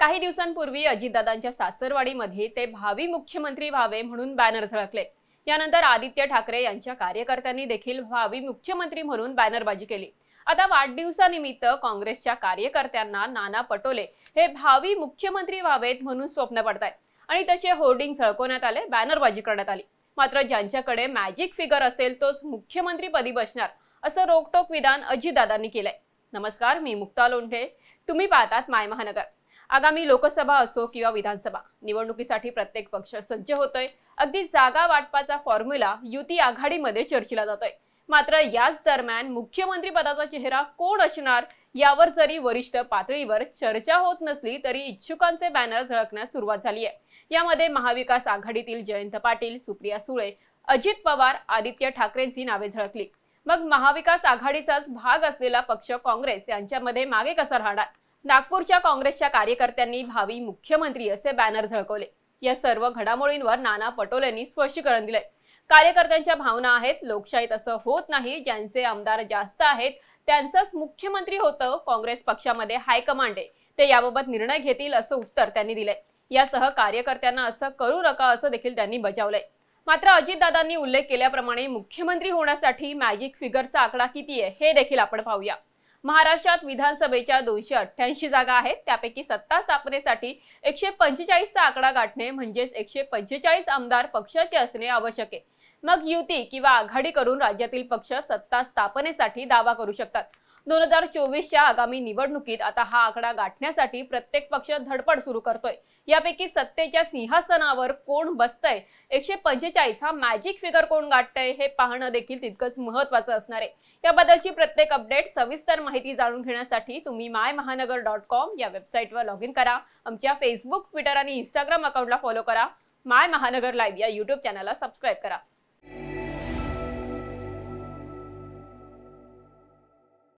काही दिवसांपूर्वी अजितदादांच्या सासरवाडीमध्ये ते भावी मुख्यमंत्री व्हावे म्हणून बॅनर झळकले यानंतर आदित्य ठाकरे यांच्या कार्यकर्त्यांनी देखील भावी मुख्यमंत्री म्हणून बॅनरबाजी केली आता वाढदिवसानिमित्त काँग्रेसच्या कार्यकर्त्यांना नाना पटोले हे भावी मुख्यमंत्री व्हावेत म्हणून स्वप्न पडतायत आणि तसे होर्डिंग झळकवण्यात आले बॅनरबाजी करण्यात आली मात्र ज्यांच्याकडे मॅजिक फिगर असेल तोच मुख्यमंत्रीपदी बसणार असं रोकटोक विधान अजितदादांनी केलंय नमस्कार मी मुक्ता लोंढे तुम्ही पाहतात माय महानगर आगामी लोकसभा असो किंवा विधानसभा निवडणुकीसाठी प्रत्येक पक्ष सज्ज होतोय अगदी जागा वाटपाचा फॉर्म्युला युती आघाडीमध्ये चर्चेला जातोय मात्र याच दरम्यान मुख्यमंत्री पदाचा चेहरा कोण असणार यावर जरी वरिष्ठ पातळीवर चर्चा होत नसली तरी इच्छुकांचे बॅनर झळकण्यास सुरुवात झाली आहे यामध्ये महाविकास आघाडीतील जयंत पाटील सुप्रिया सुळे अजित पवार आदित्य ठाकरेंची नावे झळकली मग महाविकास आघाडीचाच भाग असलेला पक्ष काँग्रेस यांच्यामध्ये मागे कसा राहणार नागपूरच्या काँग्रेसच्या कार्यकर्त्यांनी भावी मुख्यमंत्री असे बॅनर झळकवले या सर्व घडामोडींवर नाना पटोलेंनी स्पष्टीकरण दिले कार्यकर्त्यांच्या भावना आहेत लोकशाहीत असं होत नाही ज्यांचे आमदार जास्त आहेत त्यांचंच मुख्यमंत्री होतं काँग्रेस पक्षामध्ये हायकमांड आहे ते याबाबत निर्णय घेतील असं उत्तर त्यांनी दिलंय यासह कार्यकर्त्यांना असं करू नका असं देखील त्यांनी बजावलंय मात्र अजितदादांनी उल्लेख केल्याप्रमाणे मुख्यमंत्री होण्यासाठी मॅजिक फिगरचा आकडा किती आहे हे देखील आपण पाहूया महाराष्ट्रात विधानसभेच्या दोनशे अठ्ठ्याऐंशी जागा आहेत त्यापैकी सत्ता स्थापनेसाठी एकशे पंचेचाळीसचा आकडा गाठणे म्हणजेच एकशे पंचेचाळीस आमदार पक्षाचे असणे आवश्यक आहे मग युती किंवा आघाडी करून राज्यातील पक्ष सत्ता स्थापनेसाठी दावा करू शकतात दोन हजार चोवीसच्या आगामी निवडणुकीत आता हा आकडा गाठण्यासाठी प्रत्येक पक्ष धडपड सुरू करतोय यापैकी सत्तेच्या सिंहासनावर कोण बसतंय एकशे पंचेचाळीस हा मॅजिक फिगर कोण गाठतंय हे पाहणं देखील तितकंच महत्वाचं असणार आहे याबद्दलची प्रत्येक अपडेट सविस्तर माहिती जाणून घेण्यासाठी तुम्ही माय महानगर डॉट कॉम या वेबसाईटवर लॉग इन करा आमच्या फेसबुक ट्विटर आणि इंस्टाग्राम अकाउंटला फॉलो करा माय महानगर लाईव्ह या युट्यूब चॅनलला सबस्क्राईब करा